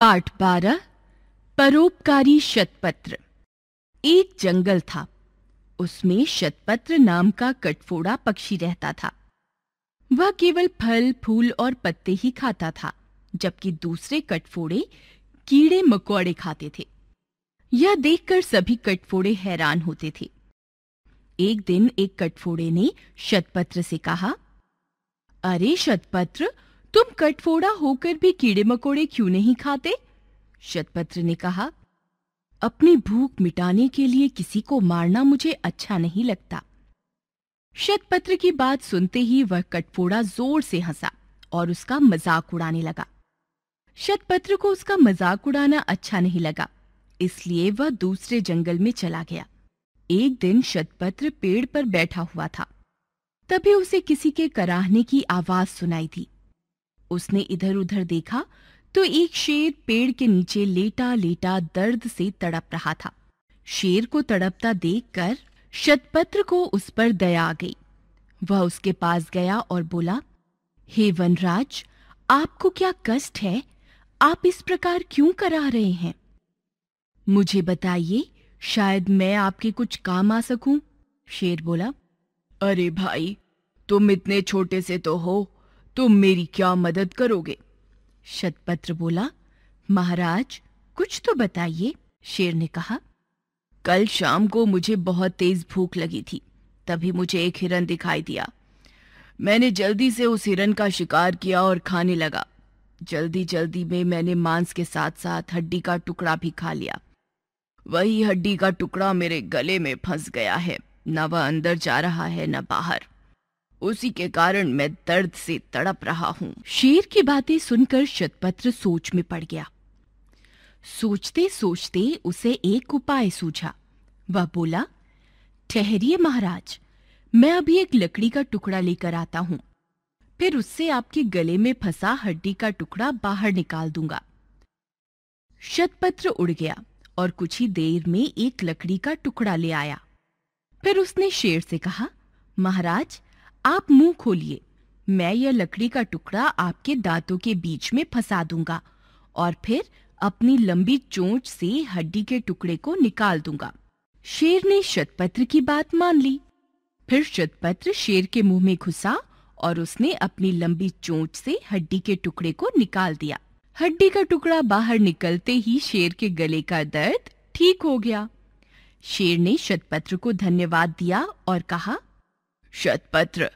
पाठ बारह परोपकारी शतपत्र एक जंगल था उसमें शतपत्र नाम का कटफोड़ा पक्षी रहता था वह केवल फल फूल और पत्ते ही खाता था जबकि दूसरे कटफोड़े कीड़े मकोड़े खाते थे यह देखकर सभी कटफोड़े हैरान होते थे एक दिन एक कटफोड़े ने शतपत्र से कहा अरे शतपत्र तुम कटफोड़ा होकर भी कीड़े मकोड़े क्यों नहीं खाते शतपत्र ने कहा अपनी भूख मिटाने के लिए किसी को मारना मुझे अच्छा नहीं लगता शतपत्र की बात सुनते ही वह कटफोड़ा जोर से हंसा और उसका मजाक उड़ाने लगा शतपत्र को उसका मजाक उड़ाना अच्छा नहीं लगा इसलिए वह दूसरे जंगल में चला गया एक दिन शतपत्र पेड़ पर बैठा हुआ था तभी उसे किसी के कराहने की आवाज सुनाई थी उसने इधर उधर देखा तो एक शेर पेड़ के नीचे लेटा लेटा दर्द से तड़प रहा था शेर को तड़पता देखकर शतपत्र को उस पर दया आ गई वह उसके पास गया और बोला हे वनराज आपको क्या कष्ट है आप इस प्रकार क्यों करा रहे हैं मुझे बताइए शायद मैं आपके कुछ काम आ सकूं शेर बोला अरे भाई तुम इतने छोटे से तो हो तुम तो मेरी क्या मदद करोगे शतपत्र बोला महाराज कुछ तो बताइए शेर ने कहा कल शाम को मुझे बहुत तेज भूख लगी थी तभी मुझे एक हिरन दिखाई दिया मैंने जल्दी से उस हिरन का शिकार किया और खाने लगा जल्दी जल्दी में मैंने मांस के साथ साथ हड्डी का टुकड़ा भी खा लिया वही हड्डी का टुकड़ा मेरे गले में फंस गया है न वह अंदर जा रहा है न बाहर उसी के कारण मैं दर्द से तड़प रहा हूँ शेर की बातें सुनकर शतपत्र सोच में पड़ गया सोचते सोचते उसे एक उपाय सूझा वह बोला ठहरिए महाराज मैं अभी एक लकड़ी का टुकड़ा लेकर आता हूँ फिर उससे आपके गले में फंसा हड्डी का टुकड़ा बाहर निकाल दूंगा शतपत्र उड़ गया और कुछ ही देर में एक लकड़ी का टुकड़ा ले आया फिर उसने शेर से कहा महाराज आप मुंह खोलिए मैं यह लकड़ी का टुकड़ा आपके दांतों के बीच में फंसा दूंगा और फिर अपनी लंबी चोंच से हड्डी के टुकड़े को निकाल दूंगा शेर ने शतपत्र की बात मान ली फिर शतपत्र शेर के मुंह में घुसा और उसने अपनी लंबी चोंच से हड्डी के टुकड़े को निकाल दिया हड्डी का टुकड़ा बाहर निकलते ही शेर के गले का दर्द ठीक हो गया शेर ने शतपत्र को धन्यवाद दिया और कहा शतपत्र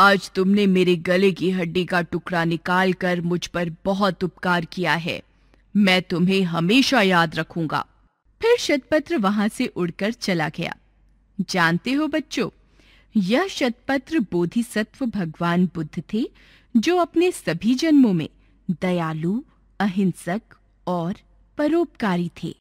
आज तुमने मेरे गले की हड्डी का टुकड़ा निकालकर मुझ पर बहुत उपकार किया है मैं तुम्हें हमेशा याद रखूंगा फिर शतपत्र वहां से उड़कर चला गया जानते हो बच्चों यह शतपत्र बोधिसत्व भगवान बुद्ध थे जो अपने सभी जन्मों में दयालु अहिंसक और परोपकारी थे